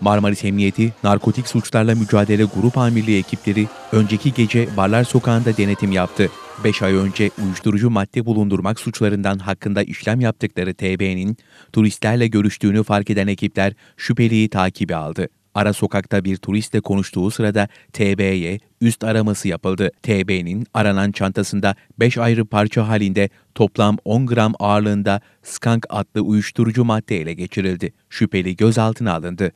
Marmaris Emniyeti, Narkotik Suçlarla Mücadele Grup Amirliği ekipleri önceki gece Barlar Sokağı'nda denetim yaptı. 5 ay önce uyuşturucu madde bulundurmak suçlarından hakkında işlem yaptıkları TB'nin turistlerle görüştüğünü fark eden ekipler şüpheliyi takibi aldı. Ara sokakta bir turistle konuştuğu sırada TB'ye üst araması yapıldı. TB'nin aranan çantasında 5 ayrı parça halinde toplam 10 gram ağırlığında skank adlı uyuşturucu madde ele geçirildi. Şüpheli gözaltına alındı.